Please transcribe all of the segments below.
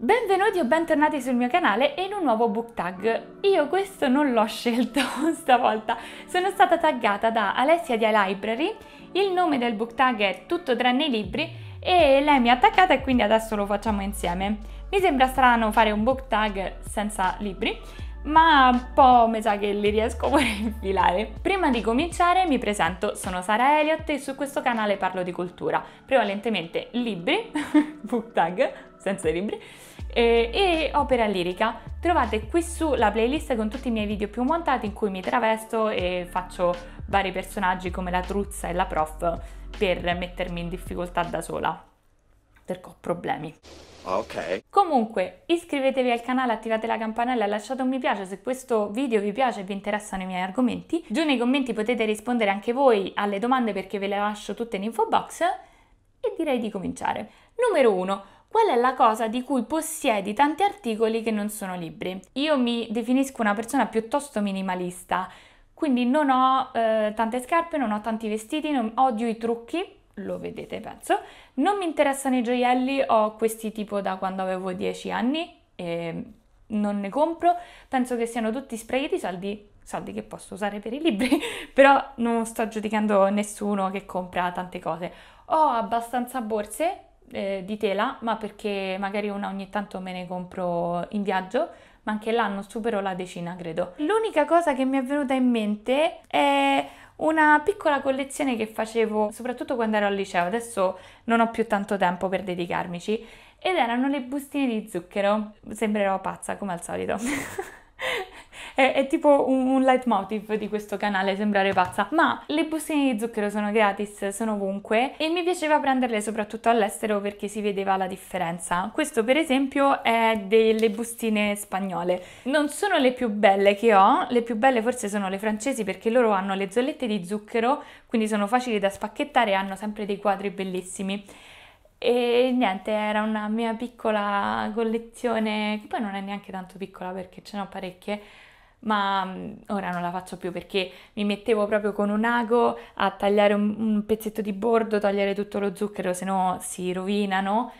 Benvenuti o bentornati sul mio canale e in un nuovo book tag. Io questo non l'ho scelto stavolta, sono stata taggata da Alessia di iLibrary, il nome del book tag è Tutto tranne i libri e lei mi ha attaccata e quindi adesso lo facciamo insieme. Mi sembra strano fare un book tag senza libri, ma un po' mi sa che li riesco pure a infilare. Prima di cominciare mi presento, sono Sara Elliott e su questo canale parlo di cultura, prevalentemente libri, book tag, senza libri, eh, e, opera lirica. Trovate qui su la playlist con tutti i miei video più montati in cui mi travesto e faccio vari personaggi come la truzza e la prof per mettermi in difficoltà da sola, perché ho problemi. ok Comunque, iscrivetevi al canale, attivate la campanella e lasciate un mi piace se questo video vi piace e vi interessano i miei argomenti. Giù nei commenti potete rispondere anche voi alle domande perché ve le lascio tutte in info box e direi di cominciare. Numero 1. Qual è la cosa di cui possiedi tanti articoli che non sono libri? Io mi definisco una persona piuttosto minimalista, quindi non ho eh, tante scarpe, non ho tanti vestiti, non, odio i trucchi, lo vedete penso, non mi interessano i gioielli, ho questi tipo da quando avevo 10 anni e non ne compro, penso che siano tutti sprechi di soldi, soldi che posso usare per i libri, però non sto giudicando nessuno che compra tante cose. Ho abbastanza borse, eh, di tela, ma perché magari una ogni tanto me ne compro in viaggio, ma anche l'anno supero la decina, credo. L'unica cosa che mi è venuta in mente è una piccola collezione che facevo soprattutto quando ero al liceo, adesso non ho più tanto tempo per dedicarmici, ed erano le bustine di zucchero. Sembrerò pazza come al solito. è, è tipo un, un, leitmotiv di questo canale, sembrare pazza. Ma le bustine di zucchero sono gratis, sono ovunque e mi piaceva prenderle soprattutto all'estero perché si vedeva la differenza. Questo per esempio è delle bustine spagnole. Non sono le più belle che ho, le più belle forse sono le francesi perché loro hanno le zollette di zucchero, quindi sono facili da spacchettare e hanno sempre dei quadri bellissimi. E niente, era una mia piccola collezione, che poi non è neanche tanto piccola perché ce n'ho parecchie, ma mm, ora non la faccio più perché mi mettevo proprio con un ago a tagliare un, un pezzetto di bordo, togliere tutto lo zucchero, se no si rovinano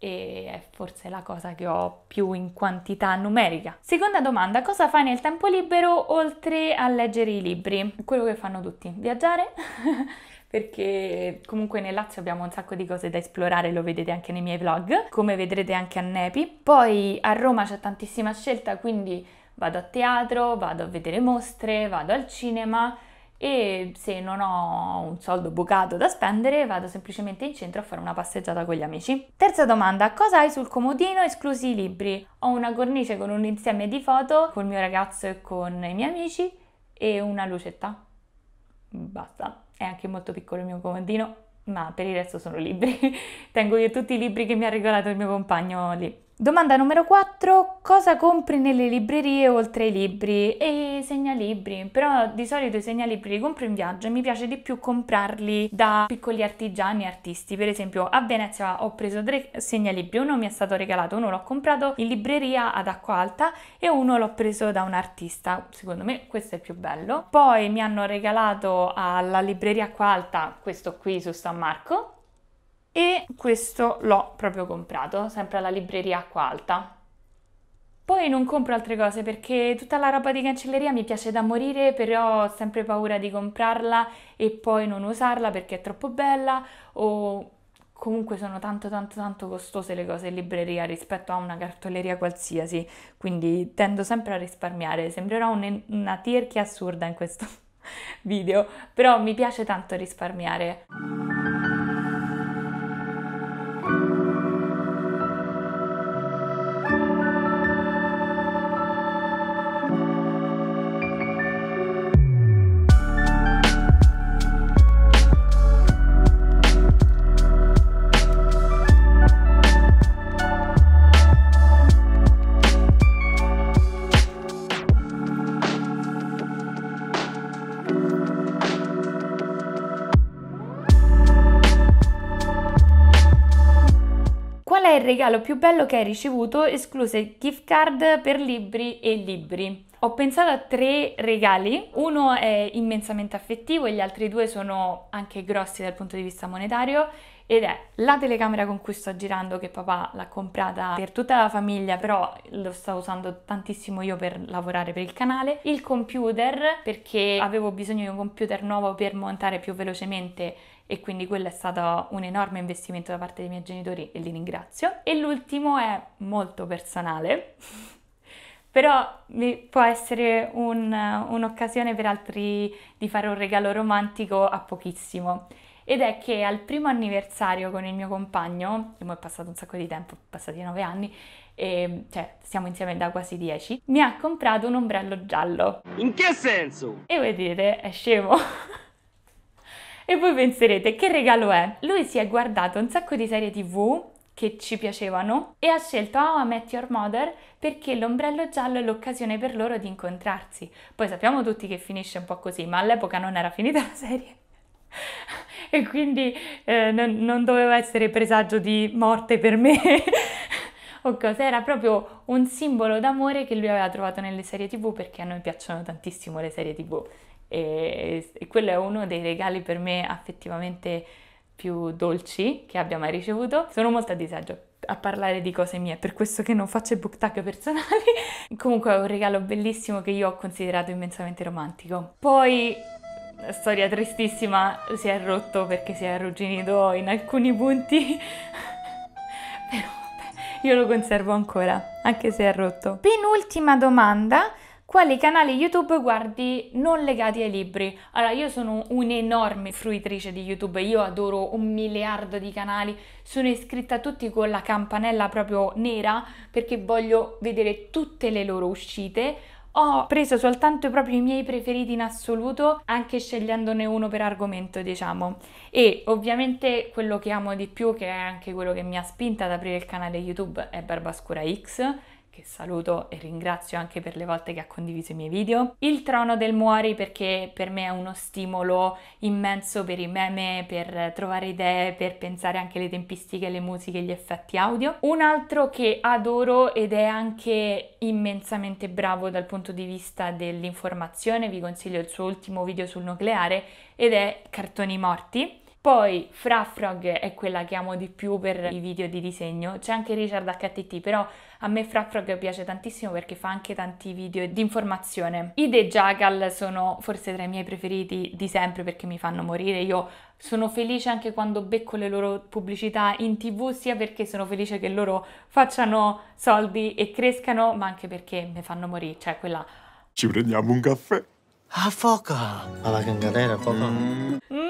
e è forse la cosa che ho più in quantità numerica. Seconda domanda, cosa fai nel tempo libero oltre a leggere i libri? Quello che fanno tutti, viaggiare? perché comunque nel Lazio abbiamo un sacco di cose da esplorare, lo vedete anche nei miei vlog, come vedrete anche a Nepi. Poi a Roma c'è tantissima scelta, quindi vado a teatro, vado a vedere mostre, vado al cinema e se non ho un soldo bucato da spendere vado semplicemente in centro a fare una passeggiata con gli amici. Terza domanda, cosa hai sul comodino esclusi i libri? Ho una cornice con un insieme di foto col mio ragazzo e con i miei amici e una lucetta. Basta, è anche molto piccolo il mio comodino, ma per il resto sono libri. Tengo io tutti i libri che mi ha regalato il mio compagno lì. Domanda numero 4. Cosa compri nelle librerie oltre ai libri? E i segnalibri. Però di solito i segnalibri li compro in viaggio e mi piace di più comprarli da piccoli artigiani e artisti. Per esempio a Venezia ho preso tre segnalibri. Uno mi è stato regalato, uno l'ho comprato in libreria ad acqua alta e uno l'ho preso da un artista. Secondo me questo è più bello. Poi mi hanno regalato alla libreria acqua alta questo qui su San Marco e questo l'ho proprio comprato, sempre alla libreria Acqua Alta. Poi non compro altre cose perché tutta la roba di cancelleria mi piace da morire, però ho sempre paura di comprarla e poi non usarla perché è troppo bella o comunque sono tanto tanto tanto costose le cose in libreria rispetto a una cartoleria qualsiasi, quindi tendo sempre a risparmiare. Sembrerò un, una tirchia assurda in questo video, però mi piace tanto risparmiare. Qual è il regalo più bello che hai ricevuto, escluse gift card per libri e libri? Ho pensato a tre regali, uno è immensamente affettivo e gli altri due sono anche grossi dal punto di vista monetario ed è la telecamera con cui sto girando che papà l'ha comprata per tutta la famiglia però lo sto usando tantissimo io per lavorare per il canale il computer perché avevo bisogno di un computer nuovo per montare più velocemente e quindi quello è stato un enorme investimento da parte dei miei genitori e li ringrazio e l'ultimo è molto personale però può essere un, un'occasione per altri di fare un regalo romantico a pochissimo ed è che al primo anniversario con il mio compagno, e è passato un sacco di tempo, passati 9 anni, e, ehm, cioè siamo insieme da quasi 10, mi ha comprato un ombrello giallo. In che senso? E voi direte, è scemo. e voi penserete, che regalo è? Lui si è guardato un sacco di serie tv che ci piacevano e ha scelto How I Met Your Mother perché l'ombrello giallo è l'occasione per loro di incontrarsi. Poi sappiamo tutti che finisce un po' così, ma all'epoca non era finita la serie. e quindi eh, non, non doveva essere presagio di morte per me. o cosa, era proprio un simbolo d'amore che lui aveva trovato nelle serie tv perché a noi piacciono tantissimo le serie tv e, e quello è uno dei regali per me affettivamente più dolci che abbia mai ricevuto. Sono molto a disagio a parlare di cose mie, per questo che non faccio book tag personali. Comunque è un regalo bellissimo che io ho considerato immensamente romantico. Poi storia tristissima, si è rotto perché si è arrugginito in alcuni punti. Però io lo conservo ancora, anche se è rotto. Penultima domanda. Quali canali YouTube guardi non legati ai libri? Allora, io sono un'enorme fruitrice di YouTube, io adoro un miliardo di canali, sono iscritta a tutti con la campanella proprio nera perché voglio vedere tutte le loro uscite ho preso soltanto proprio i miei preferiti in assoluto, anche scegliendone uno per argomento, diciamo. E ovviamente quello che amo di più, che è anche quello che mi ha spinta ad aprire il canale YouTube, è Barbascura X che saluto e ringrazio anche per le volte che ha condiviso i miei video, il trono del Muori perché per me è uno stimolo immenso per i meme, per trovare idee, per pensare anche alle tempistiche, le musiche, gli effetti audio. Un altro che adoro ed è anche immensamente bravo dal punto di vista dell'informazione, vi consiglio il suo ultimo video sul nucleare ed è Cartoni Morti poi Fra Frog è quella che amo di più per i video di disegno, c'è anche Richard HTT, però a me Fra Frog piace tantissimo perché fa anche tanti video di informazione. I The Jackal sono forse tra i miei preferiti di sempre perché mi fanno morire, io sono felice anche quando becco le loro pubblicità in tv, sia perché sono felice che loro facciano soldi e crescano, ma anche perché mi fanno morire, cioè quella... Ci prendiamo un caffè? A ah, foca! Alla cangatera, foca! Mm. Mm.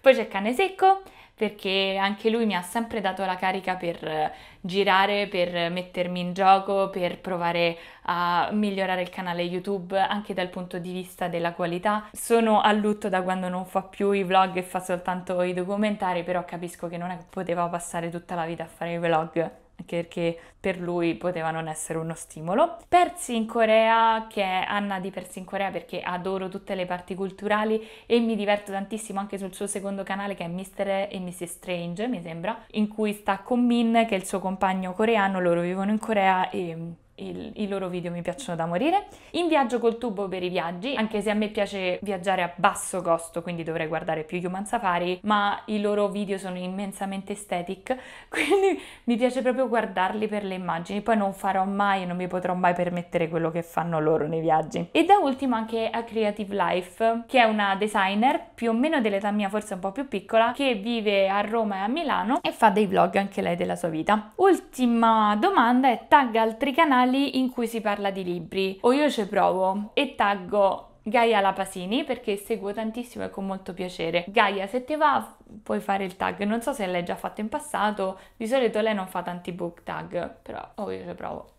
Poi c'è Cane Secco, perché anche lui mi ha sempre dato la carica per eh, girare, per mettermi in gioco, per provare a migliorare il canale YouTube anche dal punto di vista della qualità. Sono a lutto da quando non fa più i vlog e fa soltanto i documentari, però capisco che non è che potevo passare tutta la vita a fare i vlog perché per lui poteva non essere uno stimolo. Persi in Corea, che è Anna di Persi in Corea perché adoro tutte le parti culturali e mi diverto tantissimo anche sul suo secondo canale che è Mr. e Mrs. Strange, mi sembra, in cui sta con Min che è il suo compagno coreano, loro vivono in Corea e il, i loro video mi piacciono da morire. In viaggio col tubo per i viaggi, anche se a me piace viaggiare a basso costo, quindi dovrei guardare più Human Safari, ma i loro video sono immensamente estetic, quindi mi piace proprio guardarli per le immagini, poi non farò mai e non mi potrò mai permettere quello che fanno loro nei viaggi. E da ultimo anche a Creative Life, che è una designer più o meno dell'età mia, forse un po' più piccola, che vive a Roma e a Milano e fa dei vlog anche lei della sua vita. Ultima domanda è tag altri canali canali in cui si parla di libri o io ci provo e taggo Gaia Lapasini perché seguo tantissimo e con molto piacere. Gaia, se ti va, puoi fare il tag. Non so se l'hai già fatto in passato, di solito lei non fa tanti book tag, però oh, io ci provo.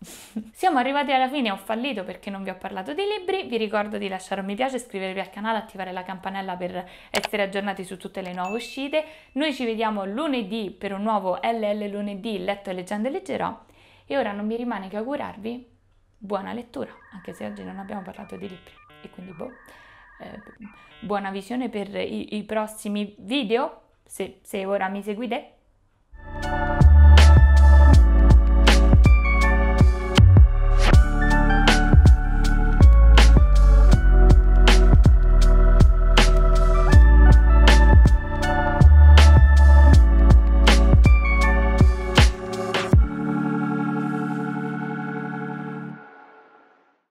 Siamo arrivati alla fine, ho fallito perché non vi ho parlato di libri. Vi ricordo di lasciare un mi piace, iscrivervi al canale, attivare la campanella per essere aggiornati su tutte le nuove uscite. Noi ci vediamo lunedì per un nuovo LL lunedì, letto e leggendo leggerò. E ora non mi rimane che augurarvi buona lettura, anche se oggi non abbiamo parlato di libri e quindi boh, eh, buona visione per i, i prossimi video, se, se ora mi seguite.